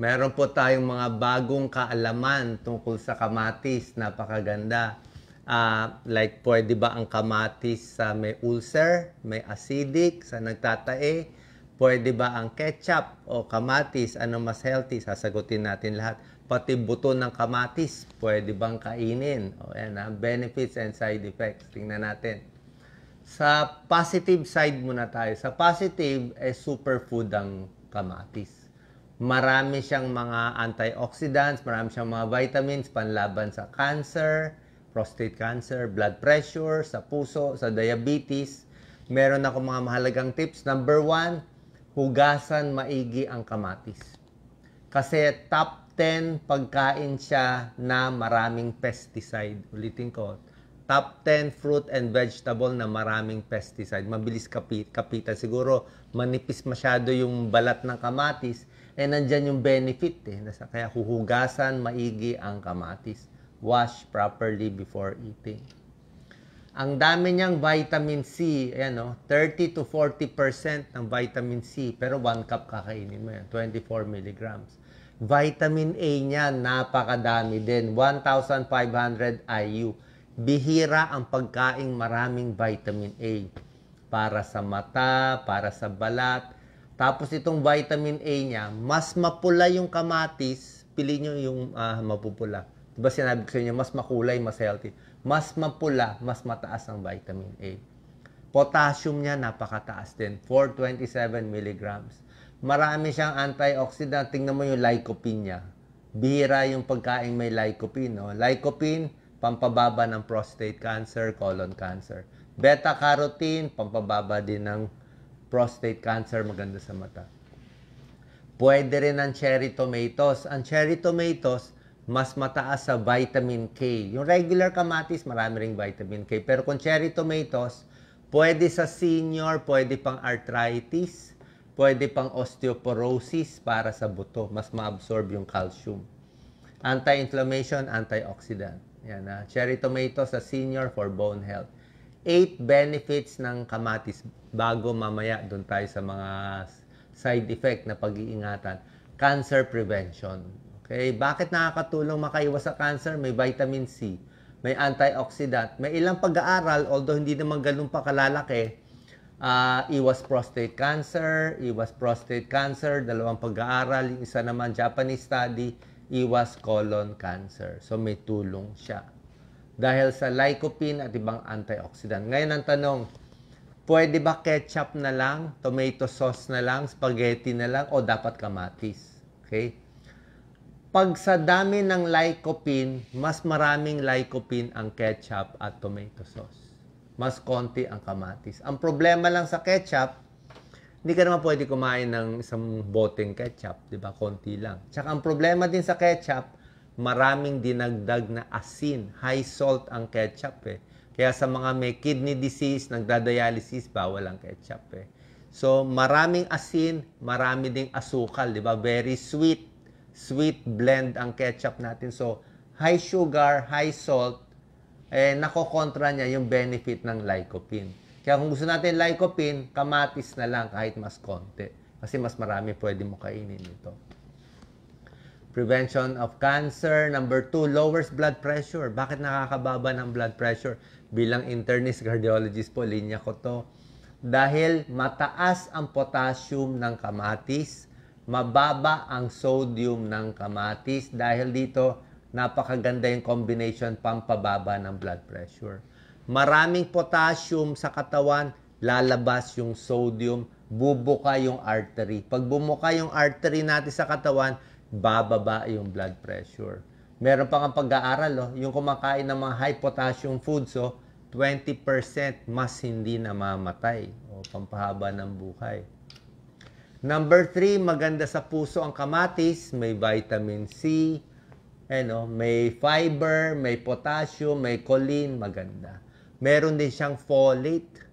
Meron po tayong mga bagong kaalaman tungkol sa kamatis. Napakaganda. Uh, like pwede ba ang kamatis sa may ulcer, may acidic, sa nagtatae? Pwede ba ang ketchup o kamatis? Ano mas healthy? Sasagutin natin lahat. Pati buto ng kamatis, pwede bang kainin? O yan, ha? Ah, benefits and side effects. Tingnan natin. Sa positive side muna tayo. Sa positive, eh, superfood ang kamatis Marami siyang mga antioxidants, marami siyang mga vitamins panlaban sa cancer, prostate cancer, blood pressure, sa puso, sa diabetes. Meron ako mga mahalagang tips. Number one, hugasan maigi ang kamatis. Kasi top 10 pagkain siya na maraming pesticide. Ulitin ko, top 10 fruit and vegetable na maraming pesticide. Mabilis kapit, kapitan. Siguro manipis masyado yung balat ng kamatis eh, nandyan yung benefit eh. Kaya huhugasan maigi ang kamatis. Wash properly before eating. Ang dami niyang vitamin C, ayan o, 30 to 40% ng vitamin C. Pero 1 cup kakainin mo yan, 24 milligrams. Vitamin A niya, napakadami din. 1,500 IU. Bihira ang pagkaing maraming vitamin A. Para sa mata, para sa balat, tapos itong vitamin A niya, mas mapula yung kamatis, pili nyo yung uh, mapupula. Diba sinabi ko sa inyo, mas makulay, mas healthy. Mas mapula, mas mataas ang vitamin A. Potassium niya napakataas din, 427 mg. Marami siyang antioxidant. Tingnan mo yung lycopene niya. Bihira yung pagkain may lycopene. No? Lycopene, pampababa ng prostate cancer, colon cancer. Beta-carotene, pampababa din ng prostate cancer, maganda sa mata. Pwede rin ang cherry tomatoes. Ang cherry tomatoes, mas mataas sa vitamin K. Yung regular kamatis, marami ring vitamin K. Pero kung cherry tomatoes, pwede sa senior, pwede pang arthritis, pwede pang osteoporosis para sa buto. Mas maabsorb yung calcium. Anti-inflammation, antioxidant. Yan na. Ah. Cherry tomatoes sa senior for bone health. 8 benefits ng kamatis bago mamaya doon tayo sa mga side effect na pag-iingatan. Cancer prevention. Okay, bakit nakakatulong makaiwas sa cancer? May vitamin C, may antioxidant, may ilang pag-aaral although hindi naman ganoon pa kalalaki. Uh, iwas prostate cancer, iwas prostate cancer, dalawang pag-aaral, yung isa naman Japanese study, iwas colon cancer. So may tulong siya dahil sa lycopene at ibang antioxidant. Ngayon ang tanong, pwede ba ketchup na lang, tomato sauce na lang, spaghetti na lang, o dapat kamatis? Okay? Pag sa dami ng lycopene, mas maraming lycopene ang ketchup at tomato sauce. Mas konti ang kamatis. Ang problema lang sa ketchup, hindi ka naman pwede kumain ng isang boteng ketchup, di ba? Konti lang. Tsaka ang problema din sa ketchup, maraming dinagdag na asin. High salt ang ketchup eh. Kaya sa mga may kidney disease, nagdadialysis, bawal ang ketchup eh. So, maraming asin, marami ding asukal, di ba? Very sweet. Sweet blend ang ketchup natin. So, high sugar, high salt, eh, nakokontra niya yung benefit ng lycopene. Kaya kung gusto natin lycopene, kamatis na lang kahit mas konti. Kasi mas marami pwede mo kainin ito. Prevention of cancer. Number two, lowers blood pressure. Bakit nakakababa ng blood pressure? Bilang internist cardiologist po, linya ko to. Dahil mataas ang potassium ng kamatis, mababa ang sodium ng kamatis. Dahil dito, napakaganda yung combination pampababa ng blood pressure. Maraming potassium sa katawan, lalabas yung sodium, bubuka yung artery. Pag bumuka yung artery natin sa katawan, bababa yung blood pressure. Meron pang ang pag-aaral, oh, yung kumakain ng mga high potassium foods, oh, 20% mas hindi namamatay o oh, pampahaba ng buhay. Number three, maganda sa puso ang kamatis. May vitamin C, ano, may fiber, may potassium, may choline, maganda. Meron din siyang folate.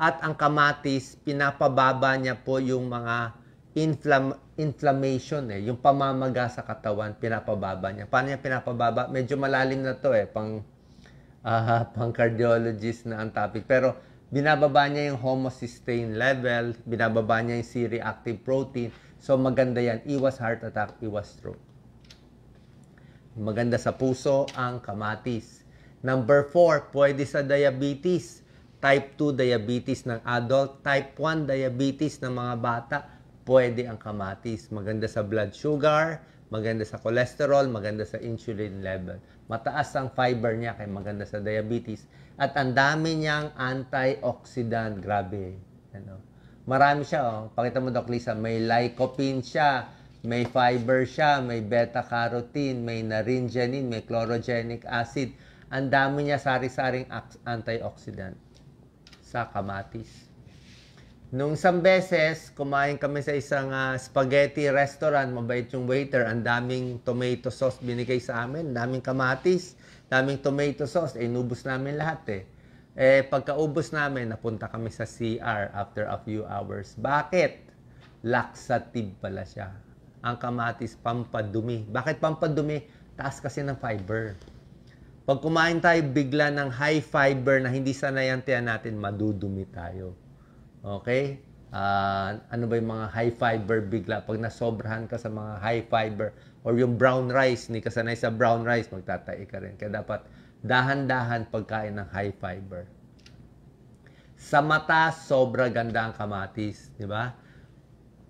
At ang kamatis, pinapababa niya po yung mga inflam inflammation eh, yung pamamaga sa katawan, pinapababa niya. Paano niya pinapababa? Medyo malalim na to eh, pang, uh, pang cardiologist na ang topic. Pero binababa niya yung homocysteine level, binababa niya yung C-reactive protein. So maganda yan, iwas heart attack, iwas stroke. Maganda sa puso ang kamatis. Number 4, pwede sa diabetes. Type 2 diabetes ng adult, type 1 diabetes ng mga bata pwede ang kamatis. Maganda sa blood sugar, maganda sa cholesterol, maganda sa insulin level. Mataas ang fiber niya kaya maganda sa diabetes. At ang dami niyang antioxidant. Grabe. Ano? Marami siya. Oh. Pakita mo, Doc Lisa. May lycopene siya. May fiber siya. May beta-carotene. May naringenin. May chlorogenic acid. Ang dami niya sari-saring antioxidant sa kamatis. Nung isang beses, kumain kami sa isang uh, spaghetti restaurant. Mabait yung waiter. Ang daming tomato sauce binigay sa amin. daming kamatis. daming tomato sauce. Eh, nubos namin lahat eh. Eh, pagkaubos namin, napunta kami sa CR after a few hours. Bakit? Laxative pala siya. Ang kamatis, pampadumi. Bakit pampadumi? Taas kasi ng fiber. Pag kumain tayo bigla ng high fiber na hindi sanay ang tiyan natin, madudumi tayo. Okay? Uh, ano ba yung mga high fiber bigla? Pag nasobrahan ka sa mga high fiber or yung brown rice, hindi ka sanay sa brown rice, magtatai ka rin. Kaya dapat dahan-dahan pagkain ng high fiber. Sa mata, sobra ganda ang kamatis. Di ba?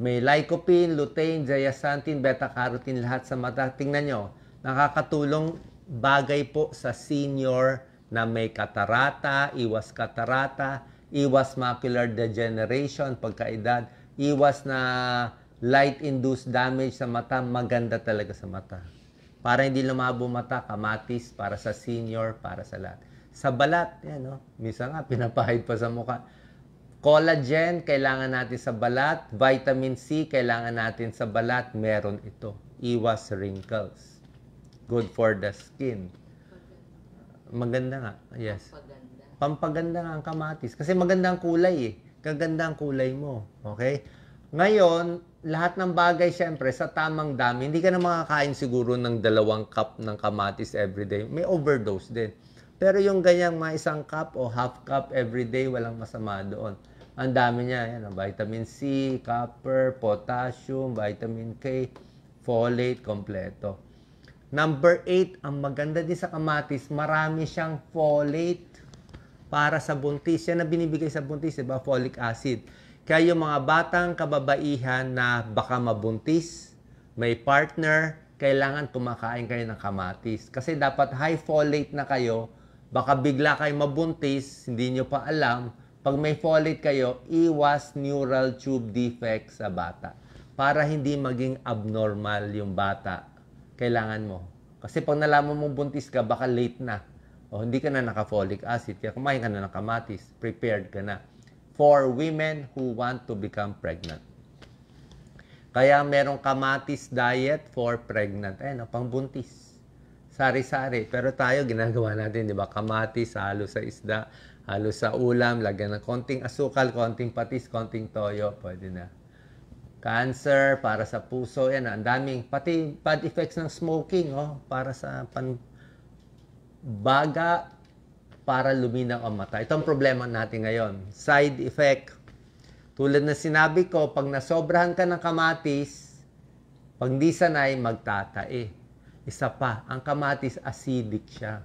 May lycopene, lutein, zeaxanthin, beta-carotene, lahat sa mata. Tingnan nyo, nakakatulong bagay po sa senior na may katarata, iwas katarata, iwas macular degeneration, pagkaedad, iwas na light-induced damage sa mata, maganda talaga sa mata. Para hindi lumabo mata, kamatis, para sa senior, para sa lahat. Sa balat, yan no? Misa nga, pinapahid pa sa mukha. Collagen, kailangan natin sa balat. Vitamin C, kailangan natin sa balat. Meron ito. Iwas wrinkles. Good for the skin. Maganda nga, yes. Paganda pampaganda ng kamatis. Kasi maganda ang kulay eh. Gaganda ang kulay mo. Okay? Ngayon, lahat ng bagay siyempre sa tamang dami. Hindi ka na makakain siguro ng dalawang cup ng kamatis everyday. May overdose din. Pero yung ganyang mga isang cup o half cup everyday, walang masama doon. Ang dami niya. Yan, vitamin C, copper, potassium, vitamin K, folate, kompleto. Number 8, ang maganda din sa kamatis, marami siyang folate para sa buntis. Yan na binibigay sa buntis, di ba? Folic acid. Kaya yung mga batang kababaihan na baka mabuntis, may partner, kailangan kumakain kayo ng kamatis. Kasi dapat high folate na kayo, baka bigla kayo mabuntis, hindi nyo pa alam. Pag may folate kayo, iwas neural tube defect sa bata. Para hindi maging abnormal yung bata, kailangan mo. Kasi pag nalaman mong buntis ka, baka late na. O oh, hindi ka na naka-folic acid, kaya kumain ka na ng kamatis, prepared ka na for women who want to become pregnant. Kaya merong kamatis diet for pregnant. Ayan, eh, o, pangbuntis. Sari-sari. Pero tayo, ginagawa natin, di ba? Kamatis, halo sa isda, halo sa ulam, lagyan ng konting asukal, konting patis, konting toyo. Pwede na. Cancer, para sa puso, yan. Ang daming, pati bad effects ng smoking, oh, para sa pan baga para luminaw ang mata. Ito ang problema natin ngayon. Side effect. Tulad na sinabi ko, pag nasobrahan ka ng kamatis, pag di sanay, magtatae. Isa pa, ang kamatis acidic siya.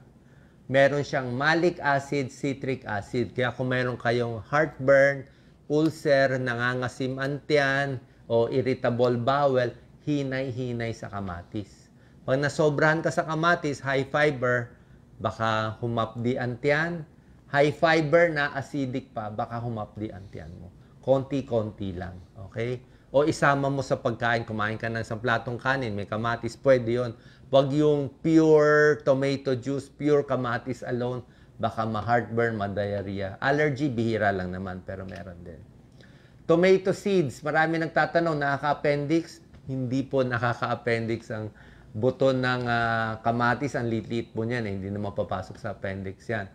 Meron siyang malic acid, citric acid. Kaya kung meron kayong heartburn, ulcer, nangangasim tiyan, o irritable bowel, hinay-hinay sa kamatis. Pag nasobrahan ka sa kamatis, high fiber, baka humapdi ang High fiber na acidic pa, baka humapdi ang mo. Konti-konti lang. Okay? O isama mo sa pagkain, kumain ka ng isang platong kanin, may kamatis, pwede yon. Huwag yung pure tomato juice, pure kamatis alone, baka ma-heartburn, ma-diarrhea. Allergy, bihira lang naman, pero meron din. Tomato seeds, marami nagtatanong, nakaka-appendix? Hindi po nakaka-appendix ang buto ng uh, kamatis, ang liit po niyan, eh, hindi na mapapasok sa appendix yan.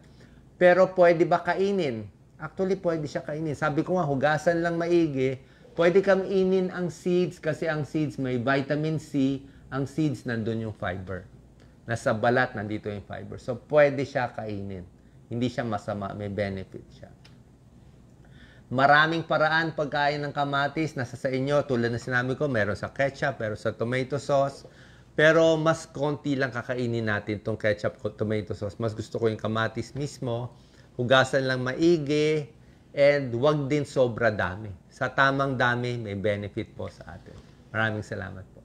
Pero pwede ba kainin? Actually, pwede siya kainin. Sabi ko nga, hugasan lang maigi. Pwede kang inin ang seeds kasi ang seeds may vitamin C. Ang seeds, nandun yung fiber. Nasa balat, nandito yung fiber. So, pwede siya kainin. Hindi siya masama. May benefit siya. Maraming paraan pagkain ng kamatis. Nasa sa inyo, tulad na sinabi ko, meron sa ketchup, meron sa tomato sauce pero mas konti lang kakainin natin tong ketchup ko, tomato sauce. Mas gusto ko yung kamatis mismo. Hugasan lang maigi. And wag din sobra dami. Sa tamang dami, may benefit po sa atin. Maraming salamat po.